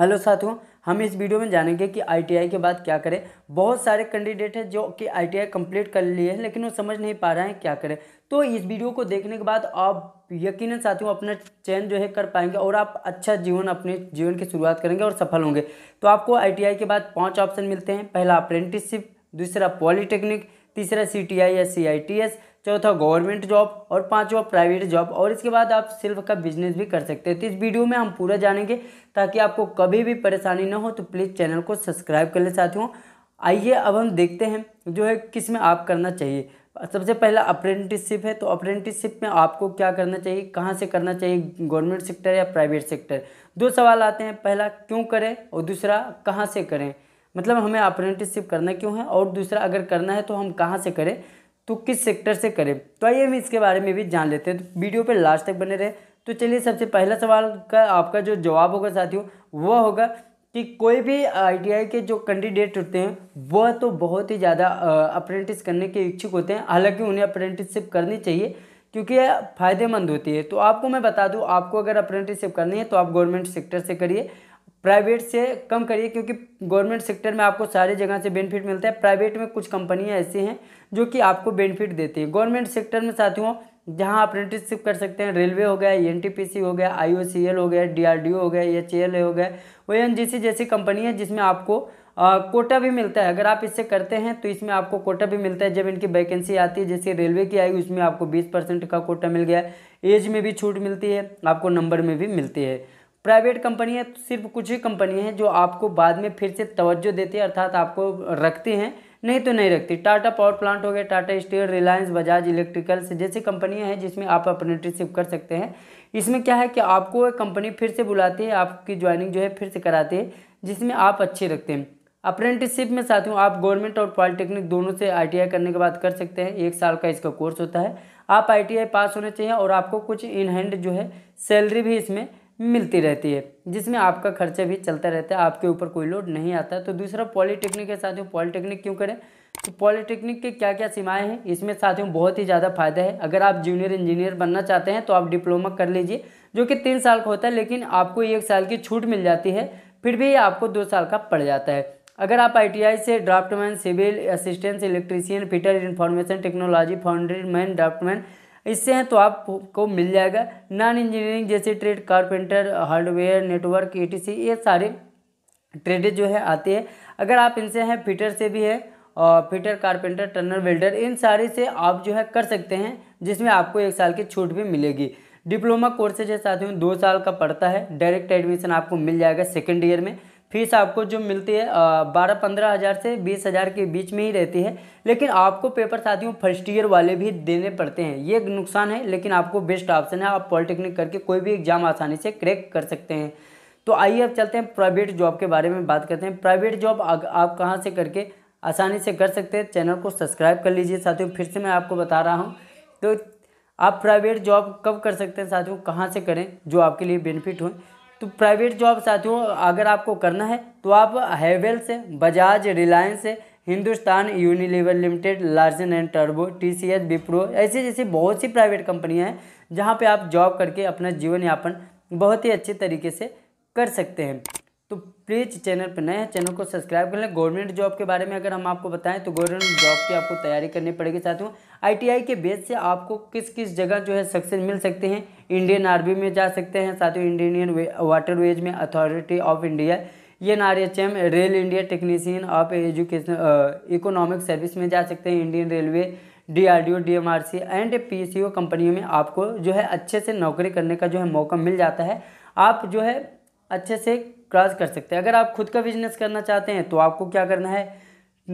hello साथियों हम इस वीडियो में जानेंगे कि आईटीआई के बाद क्या करें बहुत सारे कैंडिडेट हैं जो कि आईटीआई कंप्लीट कर लिए हैं लेकिन वो समझ नहीं पा रहे हैं क्या करें तो इस वीडियो को देखने के बाद आप यकीनन साथियों अपना चयन जो है कर पाएंगे और आप अच्छा जीवन अपने जीवन की शुरुआत करेंगे और सफल होंगे तो आपको आई के बाद पाँच ऑप्शन मिलते हैं पहला अप्रेंटिसशिप दूसरा पॉलीटेक्निक तीसरा सी टी आई या सी आई टी एस चौथा गवर्नमेंट जॉब और पांचवा प्राइवेट जॉब और इसके बाद आप सिर्फ का बिजनेस भी कर सकते हैं तो इस वीडियो में हम पूरा जानेंगे ताकि आपको कभी भी परेशानी ना हो तो प्लीज़ चैनल को सब्सक्राइब कर ले साथियों आइए अब हम देखते हैं जो है किस में आप करना चाहिए सबसे पहला अप्रेंटिसशिप है तो अप्रेंटिसशिप में आपको क्या करना चाहिए कहाँ से करना चाहिए गवर्नमेंट सेक्टर या प्राइवेट सेक्टर दो सवाल आते हैं पहला क्यों करें और दूसरा कहाँ से करें मतलब हमें अप्रेंटिसशिप करना क्यों है और दूसरा अगर करना है तो हम कहाँ से करें तो किस सेक्टर से करें तो आइए हम इसके बारे में भी जान लेते हैं तो वीडियो पर लास्ट तक बने रहे तो चलिए सबसे पहला सवाल का आपका जो जवाब होगा साथियों वह होगा कि कोई भी आईटीआई के जो कैंडिडेट होते हैं वह तो बहुत ही ज़्यादा अप्रेंटिस करने के इच्छुक होते हैं हालांकि उन्हें अप्रेंटिसशिप करनी चाहिए क्योंकि यह फ़ायदेमंद होती है तो आपको मैं बता दूं आपको अगर अप्रेंटिसशिप करनी है तो आप गवर्नमेंट सेक्टर से करिए प्राइवेट से कम करिए क्योंकि गवर्नमेंट सेक्टर में आपको सारी जगह से बेनिफिट मिलता है प्राइवेट में कुछ कंपनियां ऐसी हैं जो कि आपको बेनिफिट देती हैं गवर्नमेंट सेक्टर में साथियों जहां अप्रेंटिसशिप कर सकते हैं रेलवे हो गया एनटीपीसी हो गया आईओसीएल हो गया डीआरडीओ हो गया एचएएल हो गया ओएनजीसी जैसी कंपनी है जिसमें आपको आ, कोटा भी मिलता है अगर आप इससे करते हैं तो इसमें आपको कोटा भी मिलता है जब इनकी वैकेंसी आती है जैसे रेलवे की आई उसमें आपको बीस परसेंट का कोटा मिल गया एज में भी छूट मिलती है आपको नंबर में भी मिलती है प्राइवेट कंपनियाँ सिर्फ कुछ ही कंपनियाँ हैं जो आपको बाद में फिर से तवज्जो देती है अर्थात आपको रखते हैं नहीं तो नहीं रखती टाटा पावर प्लांट हो गया टाटा स्टील रिलायंस बजाज इलेक्ट्रिकल्स जैसी कंपनियां हैं जिसमें आप अप्रेंटिसशिप कर सकते हैं इसमें क्या है कि आपको एक कंपनी फिर से बुलाती है आपकी ज्वाइनिंग जो है फिर से कराती है जिसमें आप अच्छे रखते हैं अप्रेंटिसशिप में साथियों आप गवर्नमेंट और पॉलिटेक्निक दोनों से आई करने के बाद कर सकते हैं एक साल का इसका कोर्स होता है आप आई पास होने चाहिए और आपको कुछ इन हैंड जो है सैलरी भी इसमें मिलती रहती है जिसमें आपका खर्चा भी चलता रहता है आपके ऊपर कोई लोड नहीं आता तो दूसरा पॉलीटेक्निक है साथियों पॉलीटेक्निक क्यों करें तो पॉलीटेक्निक के क्या क्या सीमाएं हैं इसमें साथियों बहुत ही ज़्यादा फायदा है अगर आप जूनियर इंजीनियर बनना चाहते हैं तो आप डिप्लोमा कर लीजिए जो कि तीन साल का होता है लेकिन आपको एक साल की छूट मिल जाती है फिर भी आपको दो साल का पड़ जाता है अगर आप आईटीआई से draftman civil assistance electrician fitter information technology foundryman draftman इससे हैं तो आपको मिल जाएगा नॉन इंजीनियरिंग जैसे trade carpenter hardware network C ये सारे ट्रेड जो है आते हैं अगर आप इनसे हैं फिटर से भी है और फिटर कारपेंटर टनर वेल्डर इन सारे से आप जो है कर सकते हैं जिसमें आपको एक साल की छूट भी मिलेगी डिप्लोमा कोर्सेज है साथियों दो साल का पड़ता है डायरेक्ट एडमिशन आपको मिल जाएगा सेकेंड ईयर में फीस आपको जो मिलती है बारह पंद्रह हज़ार से बीस हज़ार के बीच में ही रहती है लेकिन आपको पेपर साथियों फर्स्ट ईयर वाले भी देने पड़ते हैं ये नुकसान है लेकिन आपको बेस्ट ऑप्शन है आप पॉलिटेक्निक करके कोई भी एग्ज़ाम आसानी से क्रैक कर सकते हैं तो आइए अब चलते हैं प्राइवेट जॉब के बारे में बात करते हैं प्राइवेट जॉब आप कहाँ से करके आसानी से कर सकते हैं चैनल को सब्सक्राइब कर लीजिए साथियों फिर से मैं आपको बता रहा हूँ तो आप प्राइवेट जॉब कब कर सकते हैं साथियों कहाँ से करें जो आपके लिए बेनिफिट हों तो प्राइवेट जॉब साथियों अगर आपको करना है तो आप हैवेल से बजाज रिलायंस हिंदुस्तान यूनिलीवर लिमिटेड लार्सन एंड टर्बो टी सी एस विप्रो ऐसे जैसी बहुत सी प्राइवेट कंपनियां हैं जहां पे आप जॉब करके अपना जीवन यापन बहुत ही अच्छे तरीके से कर सकते हैं तो प्लीज़ चैनल पर नए चैनल को सब्सक्राइब कर लें गवर्नमेंट जॉब के बारे में अगर हम आपको बताएं तो गवर्नमेंट जॉब की आपको तैयारी करनी पड़ेगी साथियों आईटीआई के बेस से आपको किस किस जगह जो है सक्सेस मिल सकते हैं इंडियन आर्मी में जा सकते हैं साथियों इंडियन वाटरवेज में अथॉरिटी ऑफ इंडिया ये N R H M rail India technician आप एजुकेशन इकोनॉमिक सर्विस में जा सकते हैं Indian railway D R D O D M R C and P C O कंपनियों में आपको जो है अच्छे से नौकरी करने का जो है मौका मिल जाता है आप जो है अच्छे से क्रॉस कर सकते हैं अगर आप खुद का बिजनेस करना चाहते हैं तो आपको क्या करना है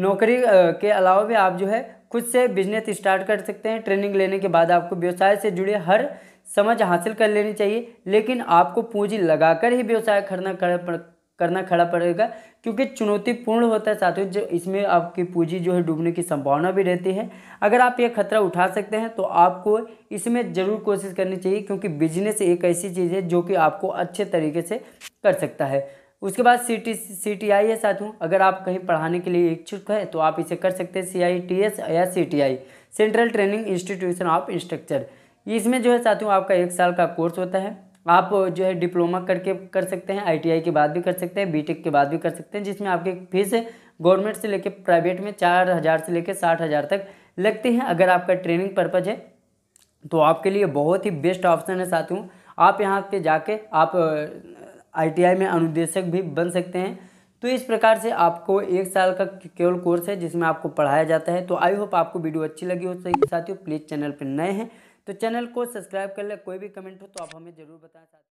नौकरी के अलावा भी आप जो है खुद से बिजनेस स्टार्ट कर सकते हैं ट्रेनिंग लेने के बाद आपको व्यवसाय से जुड़े हर समझ हासिल कर लेनी चाहिए लेकिन आपको पूंजी लगाकर ही व्यवसाय करना कर करना खड़ा पड़ेगा क्योंकि चुनौतीपूर्ण होता है साथियों जो इसमें आपकी पूंजी जो है डूबने की संभावना भी रहती है अगर आप ये खतरा उठा सकते हैं तो आपको इसमें ज़रूर कोशिश करनी चाहिए क्योंकि बिजनेस एक ऐसी चीज़ है जो कि आपको अच्छे तरीके से कर सकता है उसके बाद सी टी सी टी आई है साथियों अगर आप कहीं पढ़ाने के लिए इच्छुक हैं तो आप इसे कर सकते हैं सी आई टी एस या C T I central training institution of instructor इसमें जो है साथियों आपका एक साल का कोर्स होता है आप जो है डिप्लोमा करके कर सकते हैं आईटीआई के बाद भी कर सकते हैं बीटेक के बाद भी कर सकते हैं जिसमें आपकी फीस गवर्नमेंट से लेकर प्राइवेट में चार हज़ार से लेकर साठ हज़ार तक लगते हैं अगर आपका ट्रेनिंग पर्पज़ है तो आपके लिए बहुत ही बेस्ट ऑप्शन है साथियों आप यहाँ पर जाके आप आईटीआई में अनुदेशक भी बन सकते हैं तो इस प्रकार से आपको एक साल का केवल कोर्स है जिसमें आपको पढ़ाया जाता है तो आई होप आपको वीडियो अच्छी लगी हो सही साथियों प्लीज़ चैनल पर नए हैं तो चैनल को सब्सक्राइब कर ले कोई भी कमेंट हो तो आप हमें ज़रूर बताएं